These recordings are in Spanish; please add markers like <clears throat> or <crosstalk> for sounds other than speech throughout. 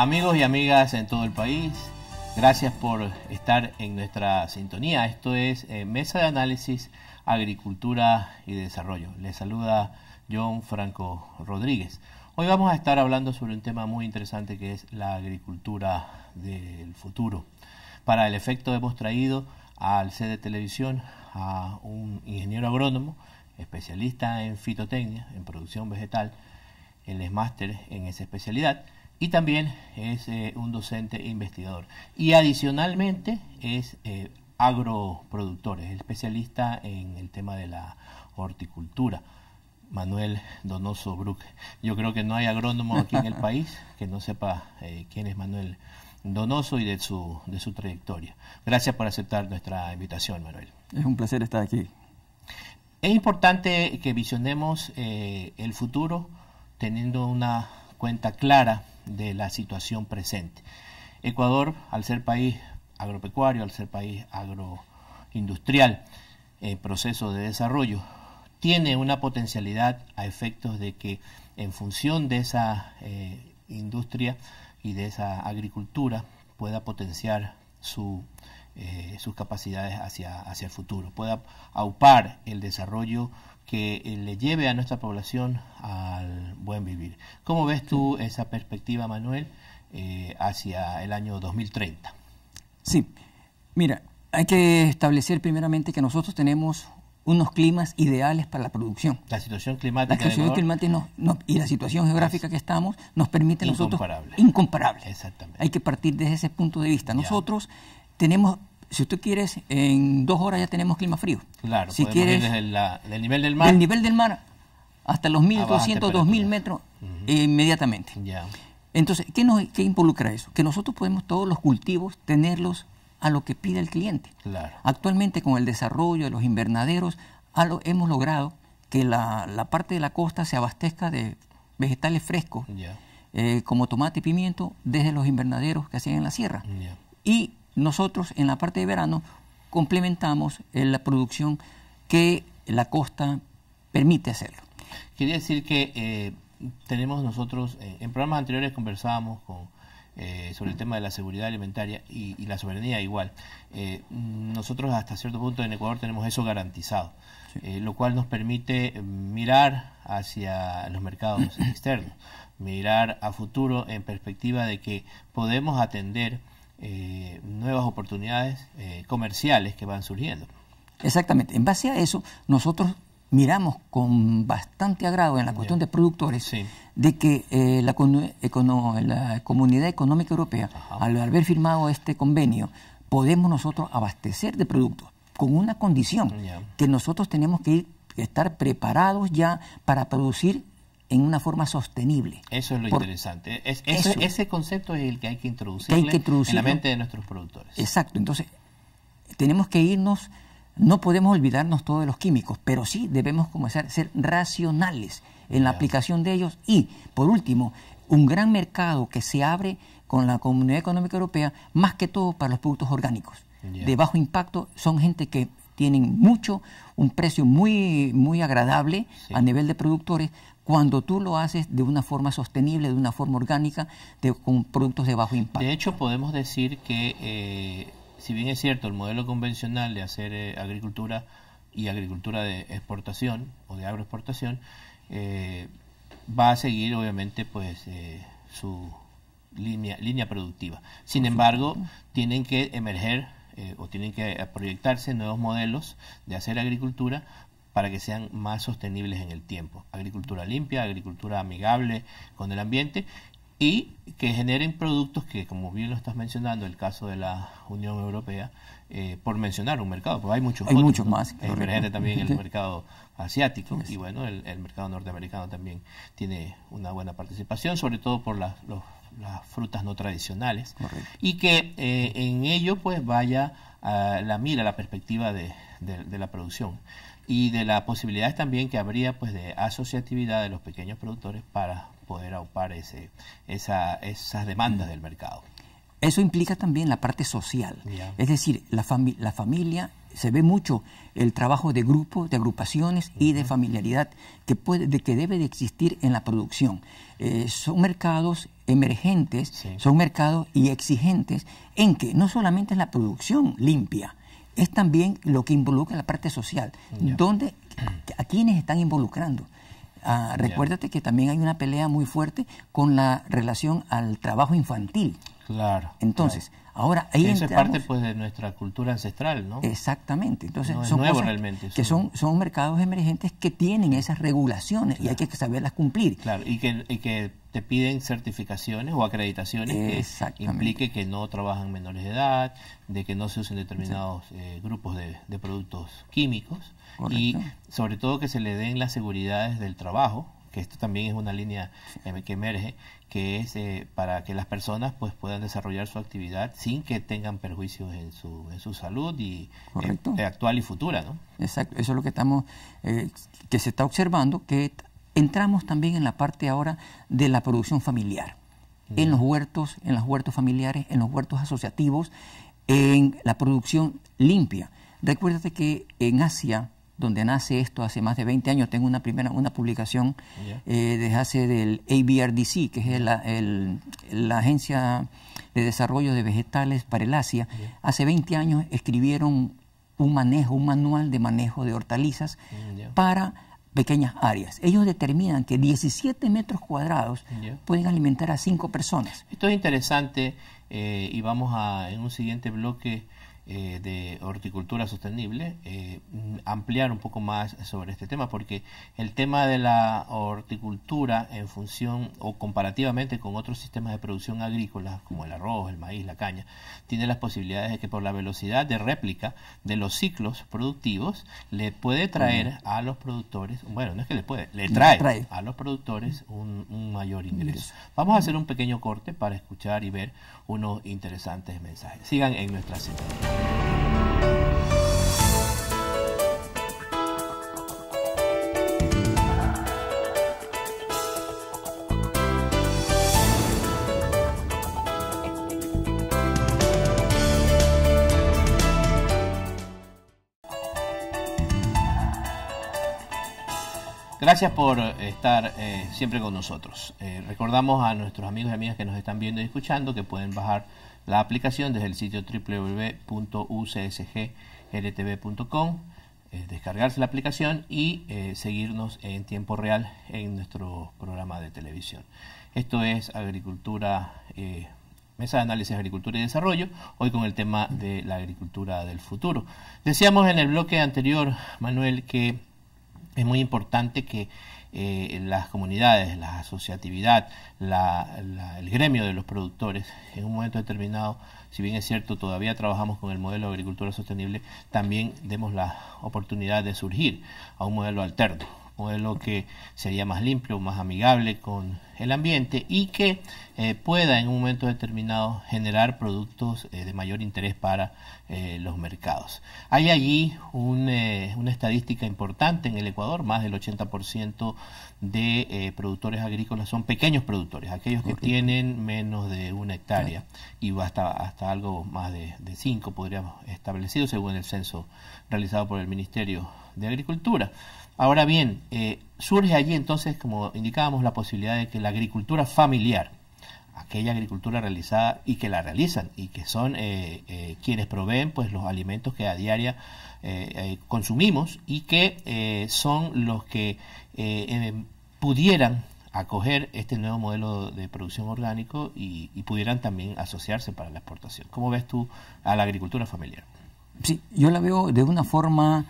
Amigos y amigas en todo el país, gracias por estar en nuestra sintonía. Esto es eh, Mesa de Análisis, Agricultura y Desarrollo. Les saluda John Franco Rodríguez. Hoy vamos a estar hablando sobre un tema muy interesante que es la agricultura del futuro. Para el efecto hemos traído al de Televisión a un ingeniero agrónomo, especialista en fitotecnia, en producción vegetal, él es máster en esa especialidad y también es eh, un docente e investigador. Y adicionalmente es eh, agroproductor, es especialista en el tema de la horticultura. Manuel Donoso Bruque. Yo creo que no hay agrónomo aquí en el <laughs> país que no sepa eh, quién es Manuel Donoso y de su, de su trayectoria. Gracias por aceptar nuestra invitación, Manuel. Es un placer estar aquí. Es importante que visionemos el futuro teniendo una cuenta clara de la situación presente. Ecuador, al ser país agropecuario, al ser país agroindustrial en eh, proceso de desarrollo, tiene una potencialidad a efectos de que en función de esa eh, industria y de esa agricultura pueda potenciar su eh, sus capacidades hacia, hacia el futuro, pueda aupar el desarrollo que eh, le lleve a nuestra población al buen vivir. ¿Cómo ves tú esa perspectiva, Manuel, eh, hacia el año 2030? Sí, mira, hay que establecer primeramente que nosotros tenemos unos climas ideales para la producción. La situación climática. La situación climática y la situación geográfica que estamos nos permite a nosotros... Incomparables. Incomparable. Exactamente. Hay que partir desde ese punto de vista. Nosotros tenemos si tú quieres, en dos horas ya tenemos clima frío. Claro, si quieres, ir desde la, nivel del mar. Del nivel del mar hasta los 1.200, 2.000 metros eh, inmediatamente. Entonces, ¿qué, nos, involucra eso? Que nosotros podemos todos los cultivos tenerlos a lo que pide el cliente. Actualmente con el desarrollo de los invernaderos hemos logrado que la, parte de la costa se abastezca de vegetales frescos, eh, como tomate y pimiento, desde los invernaderos que hacían en la sierra. Y nosotros en la parte de verano complementamos eh, la producción que la costa permite hacerlo. Quería decir que eh, tenemos nosotros, eh, en programas anteriores conversábamos con, sobre el tema de la seguridad alimentaria y, la soberanía igual. nosotros hasta cierto punto en Ecuador tenemos eso garantizado, lo cual nos permite mirar hacia los mercados <clears throat> externos, mirar a futuro en perspectiva de que podemos atender nuevas oportunidades eh, comerciales que van surgiendo. Exactamente. En base a eso, nosotros miramos con bastante agrado en la cuestión de productores de que eh, la, la, Comunidad Económica Europea, al haber firmado este convenio, podemos nosotros abastecer de productos con una condición, que nosotros tenemos que estar preparados ya para producir en una forma sostenible. Eso es lo interesante. ese concepto es el que hay que introducir en la mente de nuestros productores. Exacto. Entonces, tenemos que irnos, no podemos olvidarnos todos de los químicos, pero sí debemos comenzar ser racionales en la aplicación de ellos. Y, por último, un gran mercado que se abre con la Comunidad Económica Europea, más que todo para los productos orgánicos. De bajo impacto son gente que tienen mucho, un precio muy, muy agradable a nivel de productores, cuando tú lo haces de una forma sostenible, de una forma orgánica, con productos de bajo impacto. De hecho, podemos decir que, eh, si bien es cierto, el modelo convencional de hacer eh, agricultura y agricultura de exportación o de agroexportación, eh, va a seguir obviamente pues su línea, productiva. Sin embargo, tienen que emerger o tienen que proyectarse nuevos modelos de hacer agricultura para que sean más sostenibles en el tiempo. Agricultura limpia, agricultura amigable con el ambiente y que generen productos que, como bien lo estás mencionando, el caso de la Unión Europea, eh, por mencionar un mercado, porque hay muchos, hay muchos más. también el mercado asiático y bueno, el, mercado norteamericano también tiene una buena participación, sobre todo por las frutas no tradicionales. Y que eh, en ello pues vaya a ah, la mira, la perspectiva de la producción y de las posibilidades también que habría pues de asociatividad de los pequeños productores para poder aupar ese, esas demandas del mercado. Eso implica también la parte social, es decir, la, la familia se ve mucho el trabajo de grupos, de agrupaciones y de familiaridad que, puede, de, que debe de existir en la producción. Eh, son mercados emergentes, son mercados y exigentes en que no solamente es la producción limpia, es también lo que involucra la parte social. ¿A quiénes están involucrando? Ah, recuérdate que también hay una pelea muy fuerte con la relación al trabajo infantil. Claro. Entonces, Ahora, Esa es parte pues, de nuestra cultura ancestral, ¿no? Exactamente. Entonces, son, realmente, que son, son, mercados emergentes que tienen esas regulaciones y hay que saberlas cumplir. Claro, y que, te piden certificaciones o acreditaciones que implique que no trabajan menores de edad, de que no se usen determinados eh, grupos de, productos químicos y sobre todo que se le den las seguridades del trabajo, que esto también es una línea em, que emerge, que es eh, para que las personas pues puedan desarrollar su actividad sin que tengan perjuicios en su, en su salud y eh, actual y futura, ¿no? Exacto, eso es lo que estamos, eh, que se está observando, que entramos también en la parte ahora de la producción familiar, en los huertos, en los huertos familiares, en los huertos asociativos, en la producción limpia. Recuérdate que en Asia donde nace esto hace más de 20 años. Tengo una primera una publicación desde eh, hace del ABRDC, que es la, la, Agencia de Desarrollo de Vegetales para el Asia. Hace 20 años escribieron un manejo, un manual de manejo de hortalizas para pequeñas áreas. Ellos determinan que 17 metros cuadrados pueden alimentar a 5 personas. Esto es interesante eh, y vamos a, en un siguiente bloque, eh, de horticultura sostenible eh, ampliar un poco más sobre este tema, porque el tema de la horticultura en función o comparativamente con otros sistemas de producción agrícola, como el arroz, el maíz, la caña, tiene las posibilidades de que por la velocidad de réplica de los ciclos productivos le puede traer mm. a los productores, bueno, no es que le puede, le trae, a los productores un, un mayor ingreso. Vamos a hacer un pequeño corte para escuchar y ver unos interesantes mensajes. Sigan en nuestra sintonía. Gracias por eh, estar eh, siempre con nosotros. Eh, recordamos a nuestros amigos y amigas que nos están viendo y escuchando que pueden bajar la aplicación desde el sitio www.ucsgltv.com, descargarse la aplicación y seguirnos en tiempo real en nuestro programa de televisión. Esto es Agricultura, Mesa de Análisis de Agricultura y Desarrollo, hoy con el tema de la agricultura del futuro. Decíamos en el bloque anterior, Manuel, que es muy importante que eh, las comunidades, la asociatividad, el gremio de los productores, en un momento determinado, si bien es cierto, todavía trabajamos con el modelo de agricultura sostenible, también demos la oportunidad de surgir a un modelo alterno modelo que sería más limpio, más amigable con el ambiente y que eh, pueda en un momento determinado generar productos eh, de mayor interés para eh, los mercados. Hay allí una estadística importante en el Ecuador, más del 80% de productores agrícolas son pequeños productores, aquellos que tienen menos de una hectárea y hasta, hasta algo más de, de cinco, podríamos establecido según el censo realizado por el Ministerio de Agricultura. Ahora bien, eh, surge allí entonces, como indicábamos, la posibilidad de que la agricultura familiar, aquella agricultura realizada y que la realizan y que son eh, eh, quienes proveen pues los alimentos que a diaria consumimos y que son los que em, pudieran acoger este nuevo modelo de producción orgánico y, y, pudieran también asociarse para la exportación. ¿Cómo ves tú a la agricultura familiar? Sí, yo la veo de una forma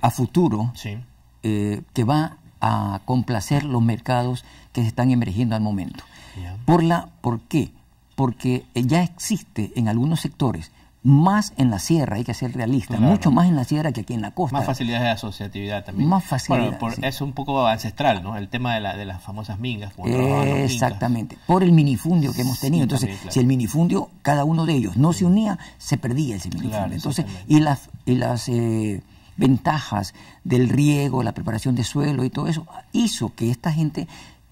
a futuro. Sí eh, que va a complacer los mercados que se están emergiendo al momento. Por, la, ¿Por qué? Porque eh, ya existe en algunos sectores, más en la sierra, hay que ser realista, mucho más en la sierra que aquí en la costa. Más facilidad de asociatividad también. Más facilidad. es un poco ancestral, ¿no? El tema de, las famosas mingas. exactamente, por el minifundio que hemos tenido. Entonces, si el minifundio, cada uno de ellos no se unía, se perdía ese minifundio. Entonces, y las, y las eh, ventajas del riego, la preparación de suelo y todo eso, hizo que esta gente,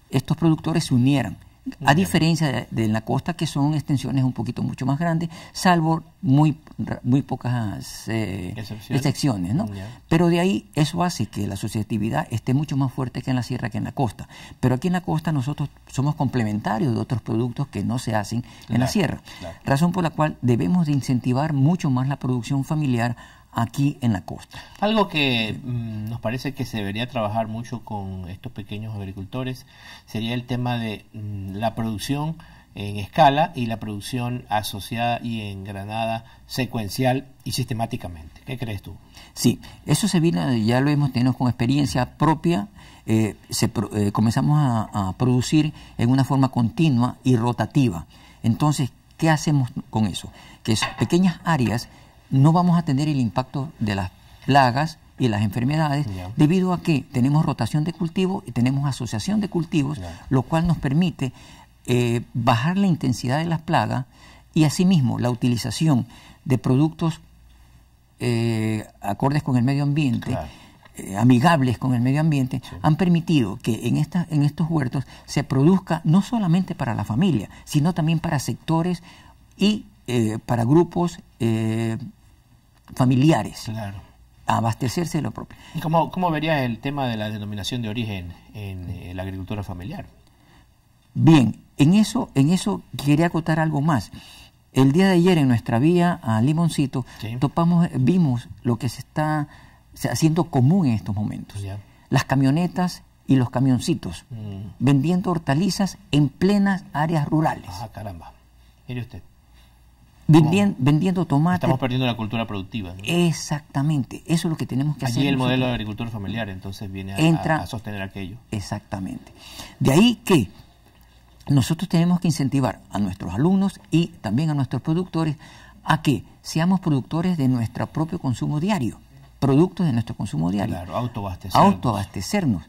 estos productores se unieran. A diferencia de, en la costa, que son extensiones un poquito mucho más grandes, salvo muy, muy pocas eh, excepciones. ¿no? Pero de ahí eso hace que la asociatividad esté mucho más fuerte que en la sierra que en la costa. Pero aquí en la costa nosotros somos complementarios de otros productos que no se hacen en la sierra. Razón por la cual debemos de incentivar mucho más la producción familiar aquí en la costa. Algo que mm, nos parece que se debería trabajar mucho con estos pequeños agricultores sería el tema de mm, la producción en escala y la producción asociada y engranada secuencial y sistemáticamente. ¿Qué crees tú? Sí, eso se vino, ya lo hemos tenido con experiencia propia, eh, se, eh, comenzamos a, producir en una forma continua y rotativa. Entonces, ¿qué hacemos con eso? Que es pequeñas áreas no vamos a tener el impacto de las plagas y las enfermedades debido a que tenemos rotación de cultivos y tenemos asociación de cultivos, lo cual nos permite eh, bajar la intensidad de las plagas y asimismo la utilización de productos eh, acordes con el medio ambiente. Eh, amigables con el medio ambiente, han permitido que en, esta, en estos huertos se produzca no solamente para la familia, sino también para sectores y para grupos familiares. A abastecerse de lo propio. ¿Y cómo, cómo verías el tema de la denominación de origen en, eh, la agricultura familiar? Bien, en eso, en eso quería acotar algo más. El día de ayer en nuestra vía a Limoncito topamos, vimos lo que se está haciendo común en estos momentos. Las camionetas y los camioncitos mm. vendiendo hortalizas en plenas áreas rurales. Ah, caramba. Mire usted vendiendo tomate. Estamos perdiendo la cultura productiva. Exactamente, eso es lo que tenemos que hacer. Allí el modelo de agricultura familiar entonces viene Entra, a, a, sostener aquello. Exactamente. De ahí que nosotros tenemos que incentivar a nuestros alumnos y también a nuestros productores a que seamos productores de nuestro propio consumo diario, productos de nuestro consumo diario. Claro, autoabastecernos. Autoabastecernos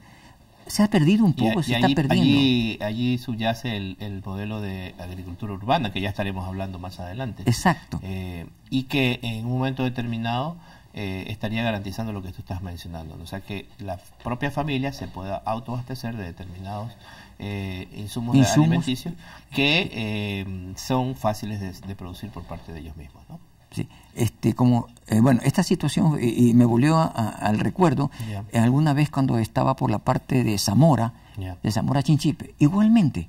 se ha perdido un poco, se está allí, perdiendo. Allí, allí subyace el, modelo de agricultura urbana, que ya estaremos hablando más adelante. Exacto. Eh, y que en un momento determinado eh, estaría garantizando lo que tú estás mencionando. O sea, que la propia familia se pueda autoabastecer de determinados eh, insumos, alimenticios que son fáciles de, de, producir por parte de ellos mismos. ¿no? Este, como, eh, bueno, esta situación, eh, y, me volvió al recuerdo, eh, alguna vez cuando estaba por la parte de Zamora, de Zamora Chinchipe, igualmente,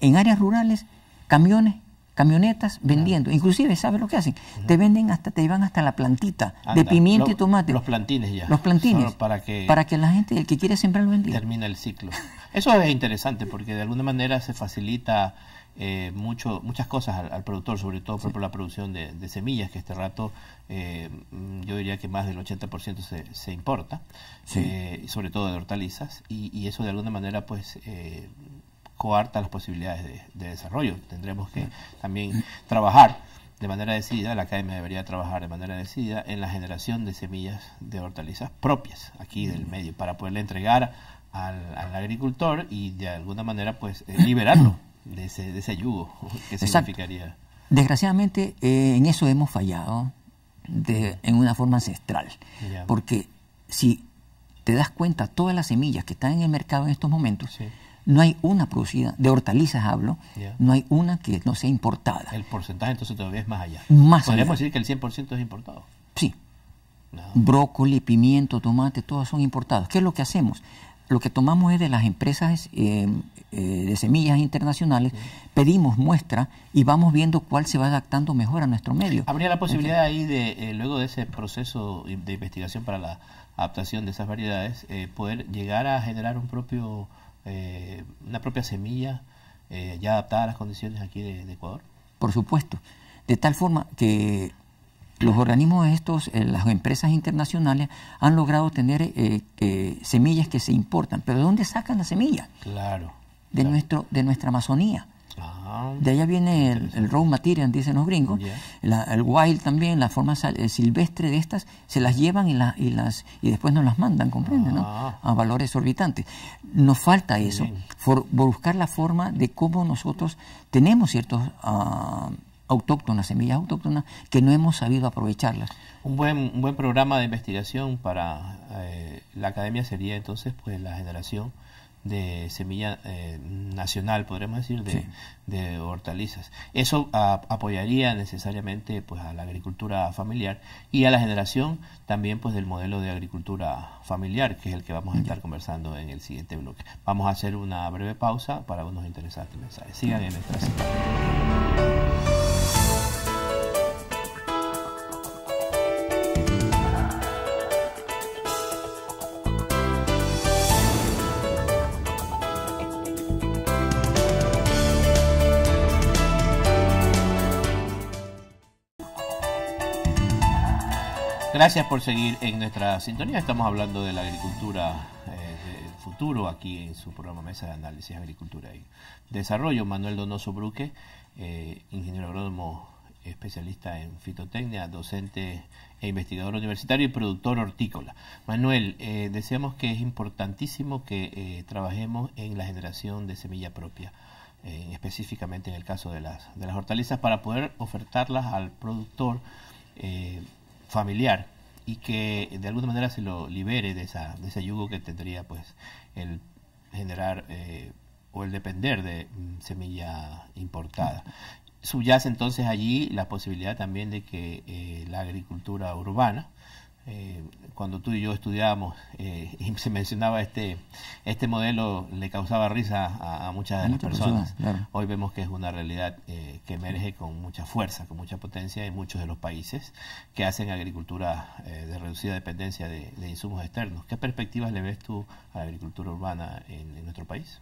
en áreas rurales, camiones camionetas vendiendo. Inclusive, ¿sabes lo que hacen? Te venden hasta, te llevan hasta la plantita de pimienta y tomate. Los plantines ya. Los plantines. para que, para que la gente, el que quiere sembrar, lo y Termina el ciclo. Eso es interesante porque de alguna manera se facilita eh, mucho, muchas cosas al, productor, sobre todo por, la producción de, semillas, que este rato eh, mm, yo diría que más del 80% se, importa, eh, sobre todo de hortalizas, y, eso de alguna manera pues coarta las posibilidades de, desarrollo. Tendremos que también trabajar de manera decidida, la academia debería trabajar de manera decidida en la generación de semillas de hortalizas propias aquí del medio para poderle entregar al, al agricultor y de alguna manera pues liberarlo de ese, de ese yugo? <laughs> significaría? Desgraciadamente, eh, en eso hemos fallado de, en una forma ancestral. Porque si te das cuenta, todas las semillas que están en el mercado en estos momentos, no hay una producida, de hortalizas hablo, no hay una que no sea importada. El porcentaje entonces todavía es más allá. Podríamos decir que el 100% es importado. Sí. Brócoli, pimiento, tomate, todas son importados. ¿Qué es lo que hacemos? lo que tomamos es de las empresas eh, eh, de semillas internacionales, pedimos muestra y vamos viendo cuál se va adaptando mejor a nuestro medio. ¿Habría la posibilidad ahí de, eh, luego de ese proceso de investigación para la adaptación de esas variedades, poder llegar a generar un propio, una propia semilla ya adaptada a las condiciones aquí de, de Ecuador? Por supuesto. De tal forma que los organismos estos, eh, las empresas internacionales, han logrado tener eh, eh, semillas que se importan. Pero ¿de dónde sacan las semillas? Claro. De, Nuestro, de nuestra Amazonía. Ah. de allá viene el, raw material, dicen los gringos, el wild también, la forma silvestre de estas, se las llevan y, y, las, y después nos las mandan, ¿comprende? Ah. a valores orbitantes. Nos falta eso, buscar la forma de cómo nosotros tenemos ciertos ah, autóctonas, semillas autóctonas, que no hemos sabido aprovecharlas. Un buen, buen programa de investigación para eh, la academia sería entonces pues la generación de semilla eh, nacional, podríamos decir, de, hortalizas. Eso apoyaría necesariamente pues a la agricultura familiar y a la generación también pues del modelo de agricultura familiar, que es el que vamos a estar conversando en el siguiente bloque. Vamos a hacer una breve pausa para unos interesantes mensajes. Sigan en nuestra Gracias por seguir en nuestra sintonía. Estamos hablando de la agricultura eh, del futuro aquí en su programa Mesa de Análisis Agricultura y Desarrollo. Manuel Donoso Bruque, eh, ingeniero agrónomo especialista en fitotecnia, docente e investigador universitario y productor hortícola. Manuel, decíamos eh, deseamos que es importantísimo que trabajemos en la generación de semilla propia, específicamente en el caso de las, de las hortalizas, para poder ofertarlas al productor familiar y que de alguna manera se lo libere de, esa, de ese yugo que tendría pues el generar eh, o el depender de mm, semilla importada. Subyace entonces allí la posibilidad también de que eh, la agricultura urbana eh, cuando tú y yo estudiábamos eh, y se mencionaba este, este modelo, le causaba risa a, muchas de las personas. Hoy vemos que es una realidad eh, que emerge con mucha fuerza, con mucha potencia en muchos de los países que hacen agricultura de reducida dependencia de, insumos externos. ¿Qué perspectivas le ves tú a la agricultura urbana en, en nuestro país?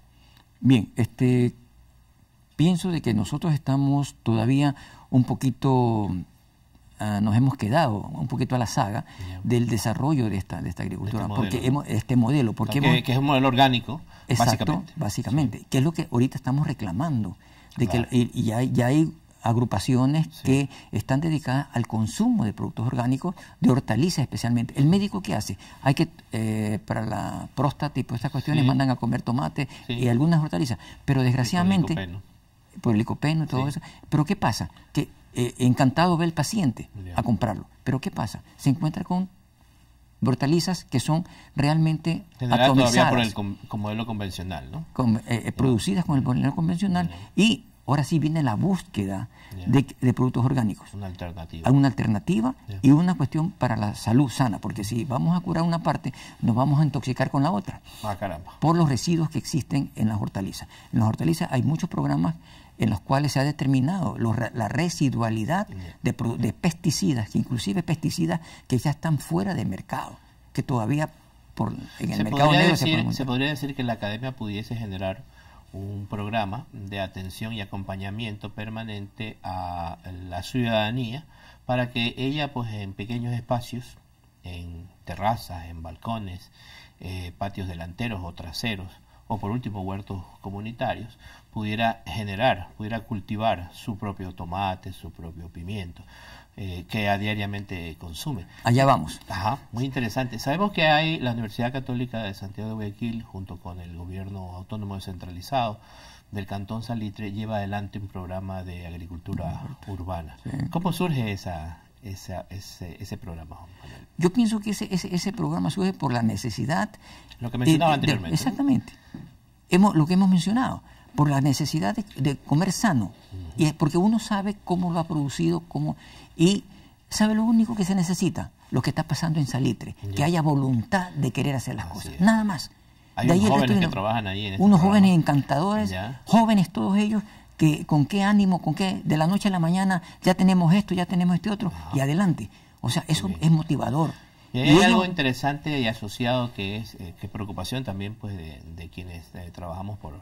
Bien, este, pienso de que nosotros estamos todavía un poquito Ah, nos hemos quedado un poquito a la saga del desarrollo de esta, de esta agricultura, este porque este modelo, porque que, es un modelo orgánico, exacto, básicamente, básicamente que es lo que ahorita estamos reclamando, de que y, ya, hay agrupaciones que están dedicadas al consumo de productos orgánicos, de hortalizas especialmente. ¿El médico qué hace? Hay que, eh, para la próstata y por estas cuestiones, mandan a comer tomate y algunas hortalizas. Pero desgraciadamente, por el licopeno, y todo eso. Pero ¿qué pasa? Que eh, encantado ver el paciente a comprarlo. Pero ¿qué pasa? Se encuentra con hortalizas que son realmente atomizadas. por el modelo convencional, ¿no? Eh, eh, producidas con el modelo convencional y ahora sí viene la búsqueda de, productos orgánicos. Una alternativa. Una alternativa y una cuestión para la salud sana, porque si vamos a curar una parte, nos vamos a intoxicar con la otra. Ah, caramba. Por los residuos que existen en las hortalizas. En las hortalizas hay muchos programas en los cuales se ha determinado la residualidad de, pesticidas, inclusive pesticidas que ya están fuera de mercado, que todavía por, en el se mercado negro se, podría decir que la academia pudiese generar un programa de atención y acompañamiento permanente a la ciudadanía para que ella pues en pequeños espacios, en terrazas, en balcones, eh, patios delanteros o traseros, o por último huertos comunitarios, pudiera generar, pudiera cultivar su propio tomate, su propio pimiento, eh, que a diariamente consume. Allá vamos. Ajá, muy interesante. Sabemos que hay la Universidad Católica de Santiago de Guayaquil, junto con el gobierno autónomo descentralizado del Cantón Salitre, lleva adelante un programa de agricultura urbana. ¿Cómo surge esa, ese, programa. Yo pienso que ese, programa surge por la necesidad. Lo que mencionaba anteriormente. exactamente. Hemos, lo que hemos mencionado por la necesidad de, comer sano. Y es porque uno sabe cómo lo ha producido, cómo, y sabe lo único que se necesita, lo que está pasando en Salitre, que haya voluntad de querer hacer las cosas, nada más. Hay de jóvenes que trabajan ahí este Unos jóvenes encantadores, jóvenes todos ellos, que con qué ánimo, con qué, de la noche a la mañana ya tenemos esto, ya tenemos este otro, y adelante. O sea, eso es motivador. Y hay, algo interesante y asociado que es, eh, preocupación también pues de, quienes eh, trabajamos por,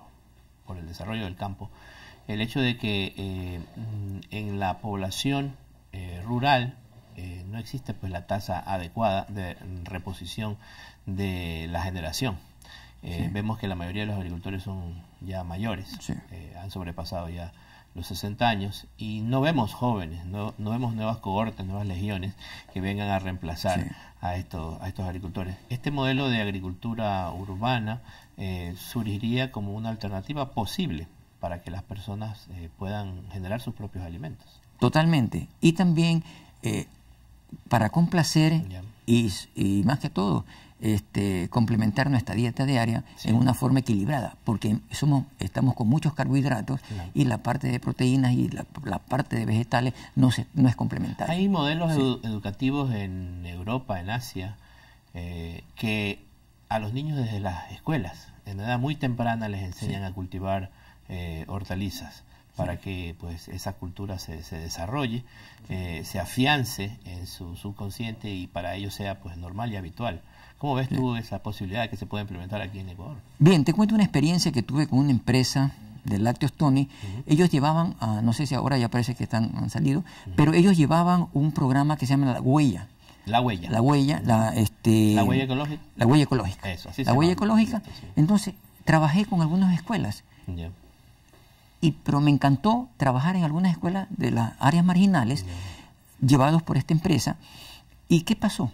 por el desarrollo del campo, el hecho de que eh, en la población eh, rural eh, no existe pues la tasa adecuada de reposición de la generación. Vemos que la mayoría de los agricultores son ya mayores, han sobrepasado ya los 60 años y no vemos jóvenes, no, vemos nuevas cohortes, nuevas legiones que vengan a reemplazar a, a estos agricultores. Este modelo de agricultura urbana eh, surgiría como una alternativa posible para que las personas eh, puedan generar sus propios alimentos. Totalmente. Y también eh, para complacer y, más que todo, este, complementar nuestra dieta diaria en una forma equilibrada, porque somos, estamos con muchos carbohidratos y la parte de proteínas y la, parte de vegetales no, se, no es complementaria. Hay modelos educativos en Europa, en Asia, que a los niños desde las escuelas. En edad muy temprana les enseñan a cultivar eh, hortalizas para que pues esa cultura se, desarrolle, eh, se afiance en su subconsciente y para ellos sea pues normal y habitual. ¿Cómo ves tú esa posibilidad que se puede implementar aquí en Ecuador? Bien, te cuento una experiencia que tuve con una empresa de Lácteos Tony. Ellos llevaban, no sé si ahora ya parece que están, han salido, pero ellos llevaban un programa que se llama La Huella. La huella. La huella, la, este, la huella ecológica. La huella ecológica. la huella ecológica. Entonces, trabajé con algunas escuelas. Y, pero me encantó trabajar en algunas escuelas de las áreas marginales, llevadas llevados por esta empresa. ¿Y qué pasó?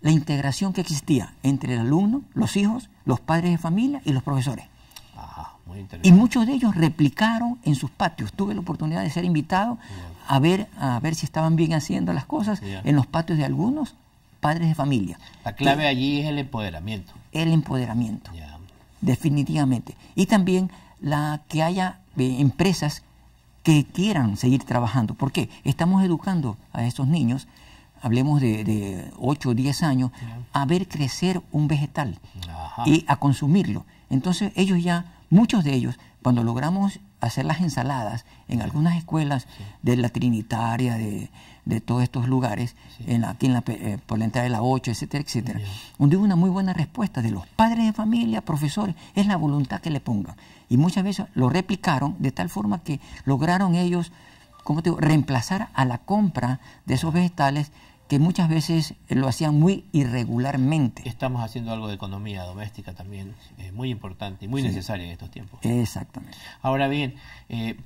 La integración que existía entre el alumno, los hijos, los padres de familia y los profesores y muchos de ellos replicaron en sus patios. Tuve la oportunidad de ser invitado a, ver, a ver si estaban bien haciendo las cosas en los patios de algunos padres de familia. La clave allí es el empoderamiento. El empoderamiento, definitivamente. Y también la que haya eh, empresas que quieran seguir trabajando. ¿Por qué? Estamos educando a esos niños, hablemos de, 8 o 10 años, a ver crecer un vegetal y a consumirlo. Entonces ellos ya Muchos de ellos, cuando logramos hacer las ensaladas en algunas escuelas de la Trinitaria, de, todos estos lugares, en aquí en la, eh, por la entrada de la 8, etcétera, etcétera, donde hubo una muy buena respuesta de los padres de familia, profesores, es la voluntad que le pongan. Y muchas veces lo replicaron de tal forma que lograron ellos, como te digo, reemplazar a la compra de esos vegetales que muchas veces lo hacían muy irregularmente. Estamos haciendo algo de economía doméstica también, eh, muy importante y muy necesario en estos tiempos. Exactamente. Ahora bien, eh,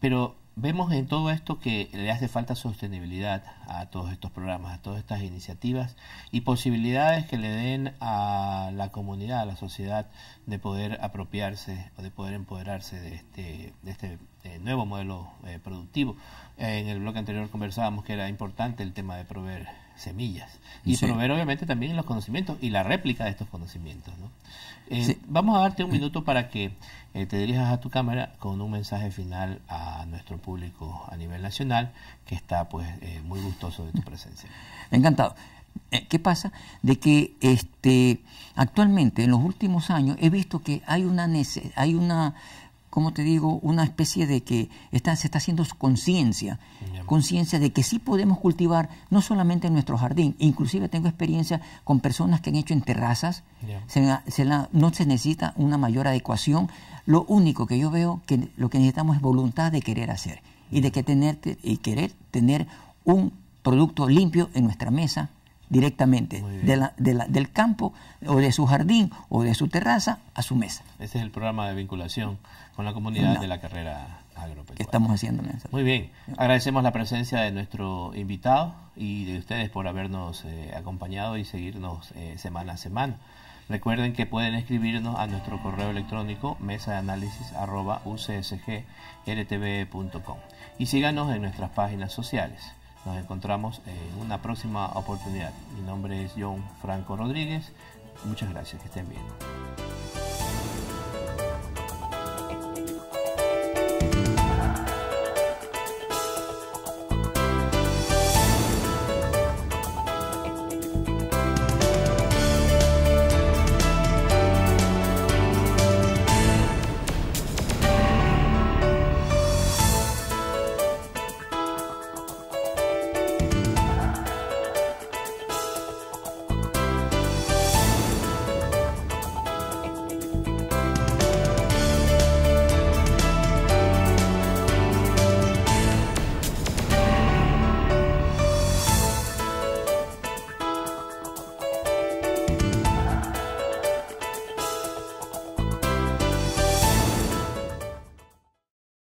pero vemos en todo esto que le hace falta sostenibilidad a todos estos programas, a todas estas iniciativas y posibilidades que le den a la comunidad, a la sociedad, de poder apropiarse o de poder empoderarse de este, este eh, nuevo modelo eh, productivo. en el bloque anterior conversábamos que era importante el tema de proveer semillas. Y proveer obviamente también los conocimientos y la réplica de estos conocimientos. Eh, vamos a darte un minuto para que eh, te dirijas a tu cámara con un mensaje final a nuestro público a nivel nacional que está pues eh, muy gustoso de tu presencia. <laughs> Encantado. ¿Qué pasa? De que este, actualmente en los últimos años he visto que hay una, hay una como te digo, una especie de que se está haciendo conciencia, conciencia de que sí podemos cultivar, no solamente en nuestro jardín, inclusive tengo experiencia con personas que han hecho en terrazas, no se necesita una mayor adecuación, lo único que yo veo que lo que necesitamos es voluntad de querer hacer y de tener, y querer tener un producto limpio en nuestra mesa, directamente de del campo o de su jardín o de su terraza a su mesa. Este es el programa de vinculación con la comunidad de la carrera agropecuaria. Que estamos haciendo. Muy bien, agradecemos la presencia de nuestro invitado y de ustedes por habernos eh, acompañado y seguirnos eh, semana a semana. Recuerden que pueden escribirnos a nuestro correo electrónico mesa de análisis arroba, Y síganos en nuestras páginas sociales. Nos encontramos en una próxima oportunidad. Mi nombre es John Franco Rodríguez. Muchas gracias, que estén bien.